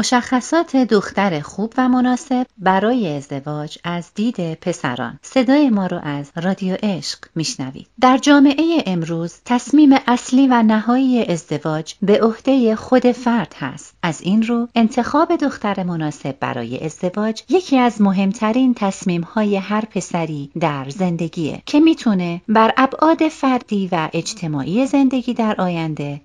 مشخصات دختر خوب و مناسب برای ازدواج از دید پسران صدای ما رو از رادیو عشق میشنوید در جامعه امروز تصمیم اصلی و نهایی ازدواج به عهده خود فرد هست از این رو انتخاب دختر مناسب برای ازدواج یکی از مهمترین تصمیم های هر پسری در زندگیه که میتونه بر ابعاد فردی و اجتماعی زندگی در آینده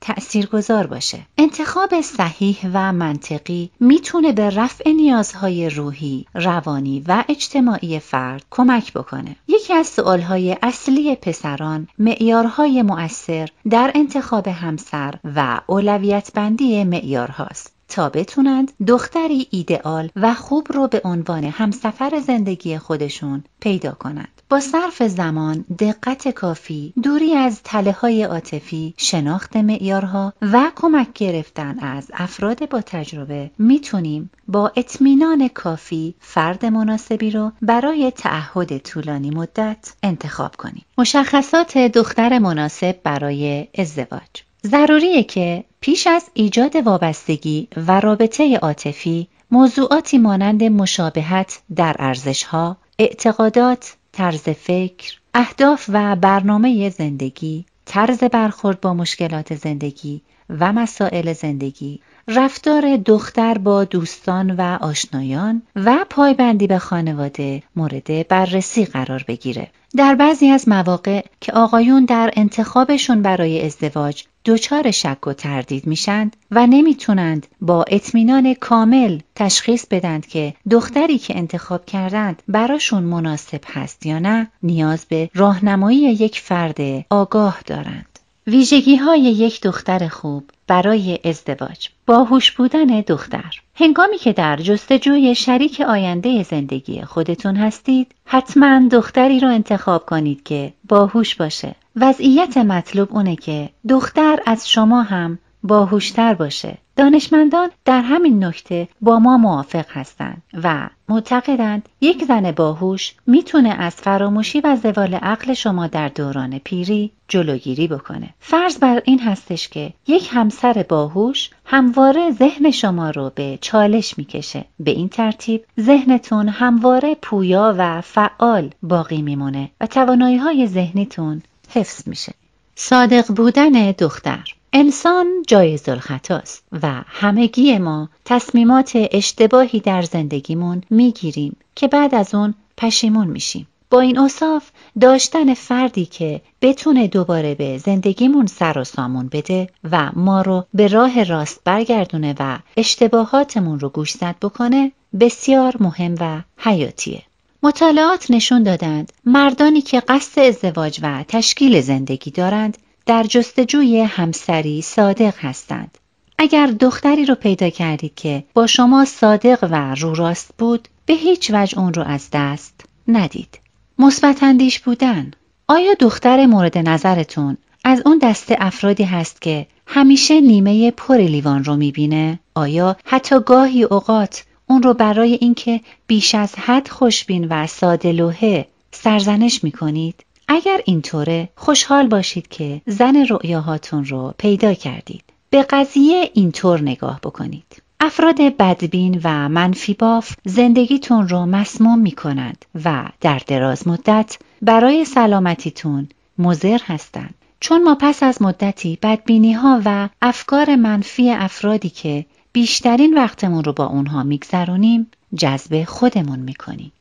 گذار باشه انتخاب صحیح و منطقی میتونه به رفع نیازهای روحی، روانی و اجتماعی فرد کمک بکنه. یکی از سوالهای اصلی پسران معیارهای مؤثر در انتخاب همسر و اولویت بندی معیارهاست. تا بتونند دختری ایدئال و خوب رو به عنوان همسفر زندگی خودشون پیدا کنند. با صرف زمان، دقت کافی، دوری از تله های عاطفی، شناخت معیارها و کمک گرفتن از افراد با تجربه میتونیم با اطمینان کافی فرد مناسبی رو برای تعهد طولانی مدت انتخاب کنیم. مشخصات دختر مناسب برای ازدواج ضروریه که پیش از ایجاد وابستگی و رابطه عاطفی موضوعاتی مانند مشابهت در ارزشها، اعتقادات، طرز فکر، اهداف و برنامه زندگی، طرز برخورد با مشکلات زندگی و مسائل زندگی، رفتار دختر با دوستان و آشنایان و پایبندی به خانواده مورد بررسی قرار بگیره. در بعضی از مواقع که آقایون در انتخابشون برای ازدواج دچار شک و تردید میشند و نمیتونند با اطمینان کامل تشخیص بدند که دختری که انتخاب کردند براشون مناسب هست یا نه نیاز به راهنمایی یک فرد آگاه دارند ویژگی های یک دختر خوب برای ازدواج باهوش بودن دختر هنگامی که در جستجوی شریک آینده زندگی خودتون هستید حتما دختری رو انتخاب کنید که باهوش باشه وضعیت مطلوب اونه که دختر از شما هم باهوشتر باشه دانشمندان در همین نکته با ما موافق هستند و معتقدند یک زن باهوش میتونه از فراموشی و زوال عقل شما در دوران پیری جلوگیری بکنه. فرض بر این هستش که یک همسر باهوش همواره ذهن شما رو به چالش میکشه. به این ترتیب ذهنتون همواره پویا و فعال باقی میمونه و توانایی های ذهنیتون حفظ میشه. صادق بودن دختر انسان جایز است و همگی ما تصمیمات اشتباهی در زندگیمون میگیریم که بعد از اون پشیمون میشیم. با این اصاف داشتن فردی که بتونه دوباره به زندگیمون سر و سامون بده و ما رو به راه راست برگردونه و اشتباهاتمون رو گوشزد بکنه بسیار مهم و حیاتیه. مطالعات نشون دادند مردانی که قصد ازدواج و تشکیل زندگی دارند در جستجوی همسری صادق هستند. اگر دختری رو پیدا کردید که با شما صادق و رو راست بود، به هیچ وجه اون رو از دست ندید. مثبت بودن آیا دختر مورد نظرتون از اون دسته افرادی هست که همیشه نیمه پر لیوان رو میبینه؟ آیا حتی گاهی اوقات اون رو برای اینکه بیش از حد خوشبین و ساده لوحه سرزنش میکنید؟ اگر اینطوره خوشحال باشید که زن رؤیاهاتون رو پیدا کردید. به قضیه اینطور نگاه بکنید. افراد بدبین و منفی باف زندگیتون رو مسموم می کند و در دراز مدت برای سلامتیتون مزر هستند. چون ما پس از مدتی بدبینی ها و افکار منفی افرادی که بیشترین وقتمون رو با اونها میگذرونیم جذب خودمون میکنیم.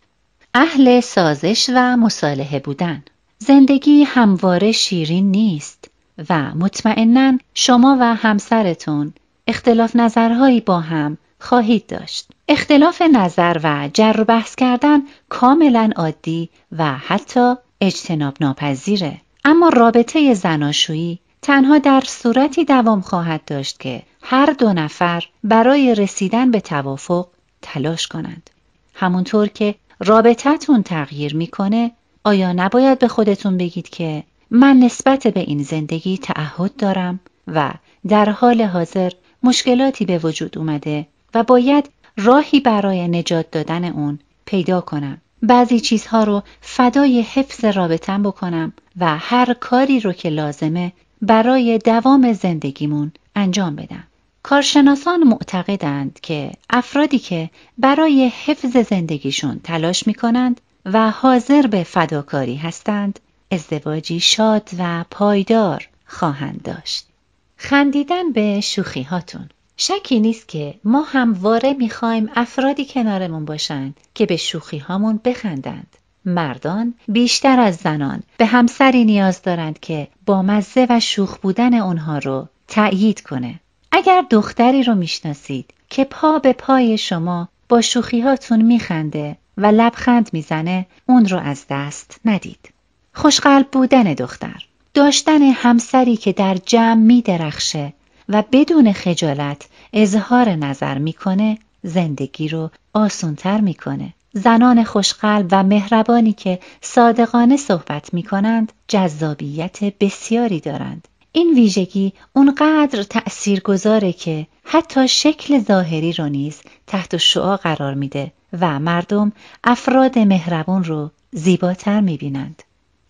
اهل سازش و مصالحه بودن زندگی همواره شیرین نیست و مطمئنا شما و همسرتون اختلاف نظرهایی با هم خواهید داشت. اختلاف نظر و جر و بحث کردن کاملا عادی و حتی اجتناب ناپذیره. اما رابطه زناشویی تنها در صورتی دوام خواهد داشت که هر دو نفر برای رسیدن به توافق تلاش کنند. همونطور که رابطتون تغییر میکنه آیا نباید به خودتون بگید که من نسبت به این زندگی تعهد دارم و در حال حاضر مشکلاتی به وجود اومده و باید راهی برای نجات دادن اون پیدا کنم. بعضی چیزها رو فدای حفظ رابطم بکنم و هر کاری رو که لازمه برای دوام زندگیمون انجام بدم. کارشناسان معتقدند که افرادی که برای حفظ زندگیشون تلاش می کنند و حاضر به فداکاری هستند ازدواجی شاد و پایدار خواهند داشت خندیدن به شوخی هاتون شکی نیست که ما همواره میخوایم افرادی کنارمون باشند که به شوخی هامون بخندند مردان بیشتر از زنان به همسری نیاز دارند که با مزه و شوخ بودن اونها رو تأیید کنه اگر دختری رو میشناسید که پا به پای شما با شوخی هاتون میخنده و لبخند میزنه اون رو از دست ندید. خوشقلب بودن دختر داشتن همسری که در جمع می درخشه و بدون خجالت اظهار نظر میکنه زندگی رو آسونتر میکنه. زنان خوشقلب و مهربانی که صادقانه صحبت می کنند جذابیت بسیاری دارند. این ویژگی اونقدر تأثیر گذاره که حتی شکل ظاهری رو نیز تحت شعا قرار میده و مردم افراد مهربون رو زیباتر بینند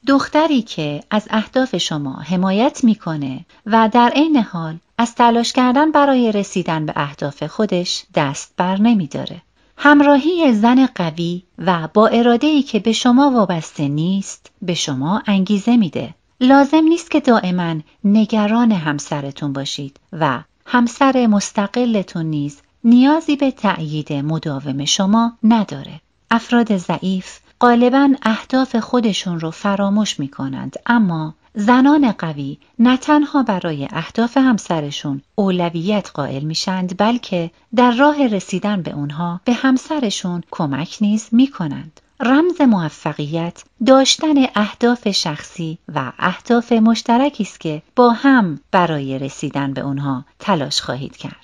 دختری که از اهداف شما حمایت میکنه و در عین حال از تلاش کردن برای رسیدن به اهداف خودش دست بر داره همراهی زن قوی و با اراده ای که به شما وابسته نیست به شما انگیزه میده. لازم نیست که دائما نگران همسرتون باشید و همسر مستقلتون نیز نیازی به تأیید مداوم شما نداره. افراد ضعیف غالبا اهداف خودشون رو فراموش می کنند اما زنان قوی نه تنها برای اهداف همسرشون اولویت قائل میشند بلکه در راه رسیدن به اونها به همسرشون کمک نیز می کنند. رمز موفقیت داشتن اهداف شخصی و اهداف مشترکی است که با هم برای رسیدن به اونها تلاش خواهید کرد.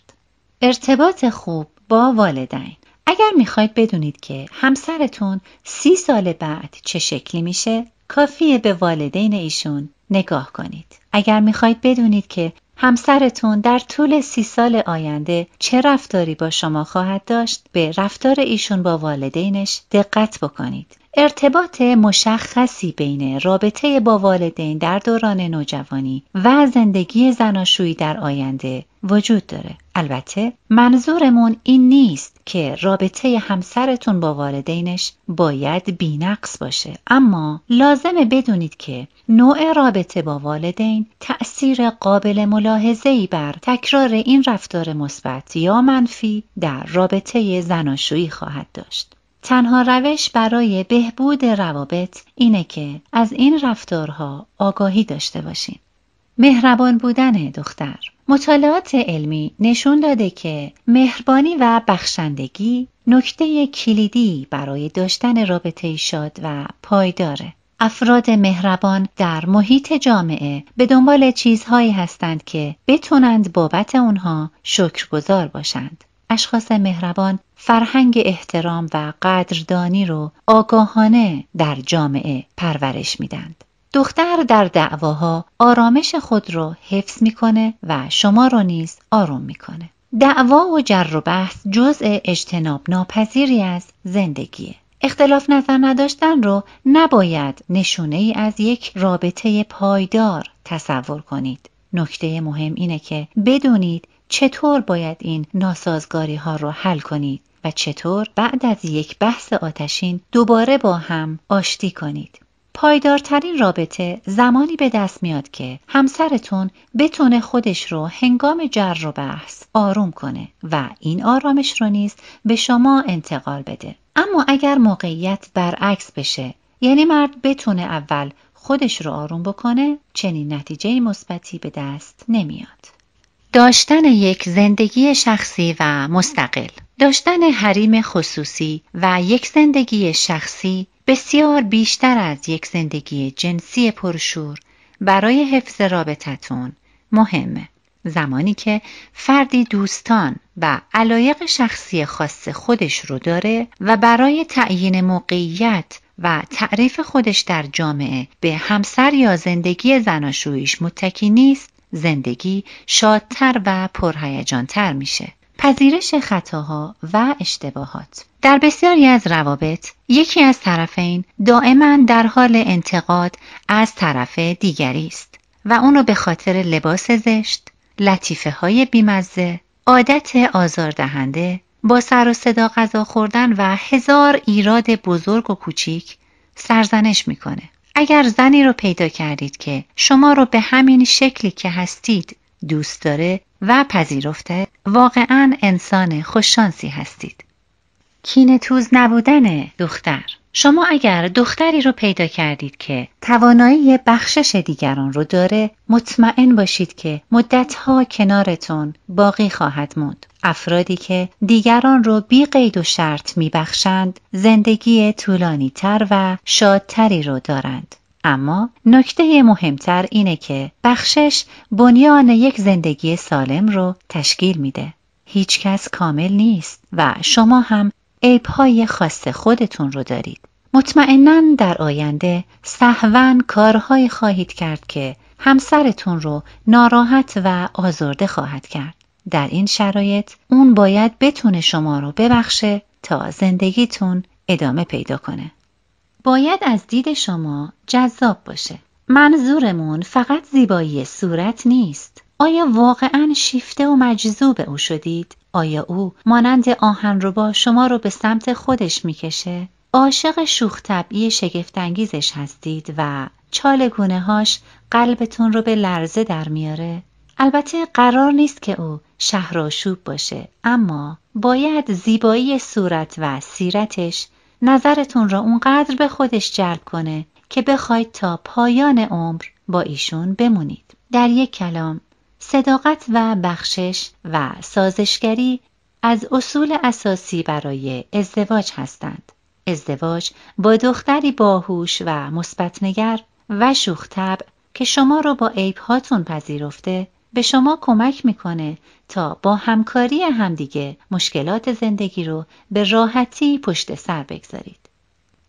ارتباط خوب با والدین اگر میخواید بدونید که همسرتون سی سال بعد چه شکلی میشه کافیه به والدین ایشون نگاه کنید اگر میخواید بدونید که همسرتون در طول سی سال آینده چه رفتاری با شما خواهد داشت به رفتار ایشون با والدینش دقت بکنید ارتباط مشخصی بین رابطه با والدین در دوران نوجوانی و زندگی زناشویی در آینده وجود داره البته منظورمون این نیست که رابطه همسرتون با والدینش باید بینقص باشه اما لازمه بدونید که نوع رابطه با والدین تأثیر قابل ملاحظه‌ای بر تکرار این رفتار مثبت یا منفی در رابطه زناشویی خواهد داشت تنها روش برای بهبود روابط اینه که از این رفتارها آگاهی داشته باشین مهربان بودن دختر مطالعات علمی نشون داده که مهربانی و بخشندگی نکته کلیدی برای داشتن رابطه شاد و پایداره. افراد مهربان در محیط جامعه به دنبال چیزهایی هستند که بتونند بابت اونها شکرگزار باشند. اشخاص مهربان فرهنگ احترام و قدردانی رو آگاهانه در جامعه پرورش میدند. دختر در دعواها آرامش خود رو حفظ میکنه و شما رو نیز آروم میکنه. دعوا و جر و بحث جزء اجتناب ناپذیری از زندگیه. اختلاف نظر نداشتن رو نباید نشونه ای از یک رابطه پایدار تصور کنید. نکته مهم اینه که بدونید چطور باید این ناسازگاری ها رو حل کنید و چطور بعد از یک بحث آتشین دوباره با هم آشتی کنید. پایدارترین رابطه زمانی به دست میاد که همسرتون بتونه خودش رو هنگام جر و بحث آروم کنه و این آرامش رو نیز به شما انتقال بده. اما اگر موقعیت برعکس بشه یعنی مرد بتونه اول خودش رو آروم بکنه چنین نتیجه مثبتی به دست نمیاد. داشتن یک زندگی شخصی و مستقل داشتن حریم خصوصی و یک زندگی شخصی بسیار بیشتر از یک زندگی جنسی پرشور برای حفظ رابطتون مهمه زمانی که فردی دوستان و علایق شخصی خاص خودش رو داره و برای تعیین موقعیت و تعریف خودش در جامعه به همسر یا زندگی زناشوییش متکی نیست زندگی شادتر و پرهیجانتر میشه. پذیرش خطاها و اشتباهات در بسیاری از روابط یکی از طرفین دائما در حال انتقاد از طرف دیگری است و اونو به خاطر لباس زشت، لطیفه های بیمزه، عادت آزاردهنده، با سر و صدا غذا خوردن و هزار ایراد بزرگ و کوچیک سرزنش میکنه. اگر زنی رو پیدا کردید که شما رو به همین شکلی که هستید دوست داره و پذیرفته واقعا انسان خوششانسی هستید. کینه توز نبودن دختر شما اگر دختری رو پیدا کردید که توانایی بخشش دیگران رو داره مطمئن باشید که مدتها کنارتون باقی خواهد موند. افرادی که دیگران رو بی قید و شرط میبخشند زندگی طولانی تر و شادتری رو دارند. اما نکته مهمتر اینه که بخشش بنیان یک زندگی سالم رو تشکیل میده. هیچکس کامل نیست و شما هم عیبهای خاص خودتون رو دارید. مطمئنا در آینده سهوا کارهایی خواهید کرد که همسرتون رو ناراحت و آزرده خواهد کرد. در این شرایط اون باید بتونه شما رو ببخشه تا زندگیتون ادامه پیدا کنه. باید از دید شما جذاب باشه. منظورمون فقط زیبایی صورت نیست. آیا واقعا شیفته و مجذوب او شدید؟ آیا او مانند با شما رو به سمت خودش میکشه؟ عاشق شوخ طبعی شگفتانگیزش هستید و چال گونه هاش قلبتون رو به لرزه در میاره؟ البته قرار نیست که او شهر باشه اما باید زیبایی صورت و سیرتش نظرتون را اونقدر به خودش جلب کنه که بخواید تا پایان عمر با ایشون بمونید. در یک کلام صداقت و بخشش و سازشگری از اصول اساسی برای ازدواج هستند. ازدواج با دختری باهوش و مثبتنگر و شوختب که شما را با عیب هاتون پذیرفته به شما کمک میکنه تا با همکاری همدیگه مشکلات زندگی رو به راحتی پشت سر بگذارید.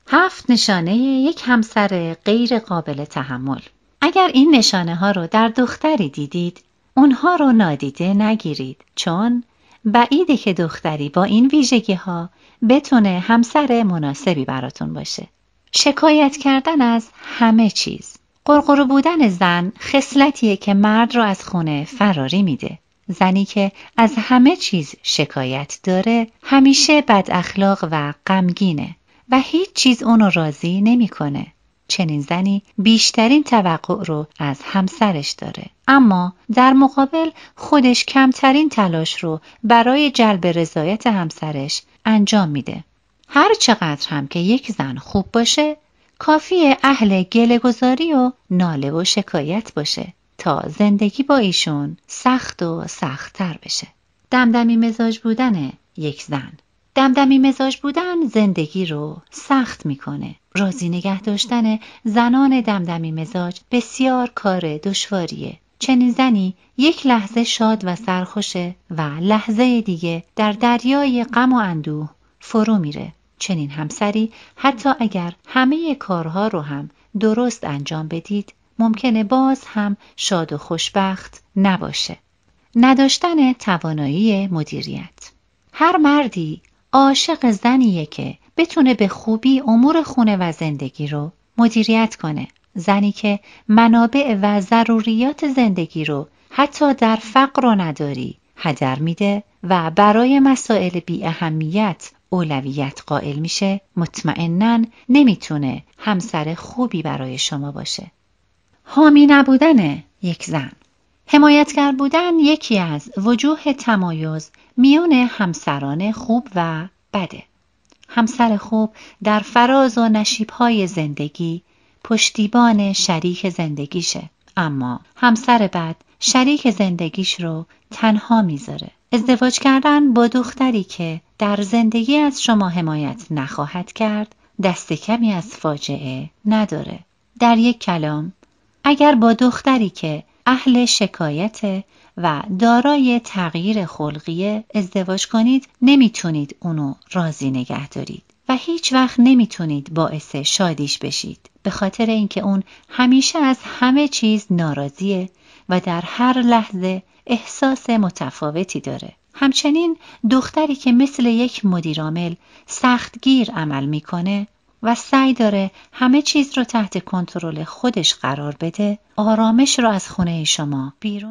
هفت نشانه یک همسر غیر قابل تحمل اگر این نشانه ها رو در دختری دیدید اونها رو نادیده نگیرید چون بعیده که دختری با این ویژگی ها بتونه همسر مناسبی براتون باشه. شکایت کردن از همه چیز قرقرو بودن زن خصلتیه که مرد رو از خونه فراری میده. زنی که از همه چیز شکایت داره همیشه بد اخلاق و غمگینه و هیچ چیز اونو راضی نمیکنه. چنین زنی بیشترین توقع رو از همسرش داره اما در مقابل خودش کمترین تلاش رو برای جلب رضایت همسرش انجام میده هر چقدر هم که یک زن خوب باشه کافی اهل گلهگذاری و ناله و شکایت باشه تا زندگی با ایشون سخت و سختتر بشه دمدمی مزاج بودن یک زن دمدمی مزاج بودن زندگی رو سخت میکنه. راضی نگه داشتن زنان دمدمی مزاج بسیار کار دشواریه. چنین زنی یک لحظه شاد و سرخوشه و لحظه دیگه در دریای غم و اندوه فرو میره. چنین همسری حتی اگر همه کارها رو هم درست انجام بدید ممکنه باز هم شاد و خوشبخت نباشه. نداشتن توانایی مدیریت هر مردی عاشق زنیه که بتونه به خوبی امور خونه و زندگی رو مدیریت کنه. زنی که منابع و ضروریات زندگی رو حتی در فقر و نداری هدر میده و برای مسائل بی اهمیت اولویت قائل میشه مطمئنا نمیتونه همسر خوبی برای شما باشه. حامی نبودن یک زن حمایتگر بودن یکی از وجوه تمایز میان همسران خوب و بده همسر خوب در فراز و نشیبهای زندگی پشتیبان شریک زندگیشه اما همسر بد شریک زندگیش رو تنها میذاره ازدواج کردن با دختری که در زندگی از شما حمایت نخواهد کرد دست کمی از فاجعه نداره در یک کلام اگر با دختری که اهل شکایت و دارای تغییر خلقیه ازدواج کنید نمیتونید اونو راضی نگه دارید و هیچ وقت نمیتونید باعث شادیش بشید به خاطر اینکه اون همیشه از همه چیز ناراضیه و در هر لحظه احساس متفاوتی داره همچنین دختری که مثل یک مدیرعامل سختگیر عمل میکنه و سعی داره همه چیز رو تحت کنترل خودش قرار بده آرامش رو از خونه شما بیرون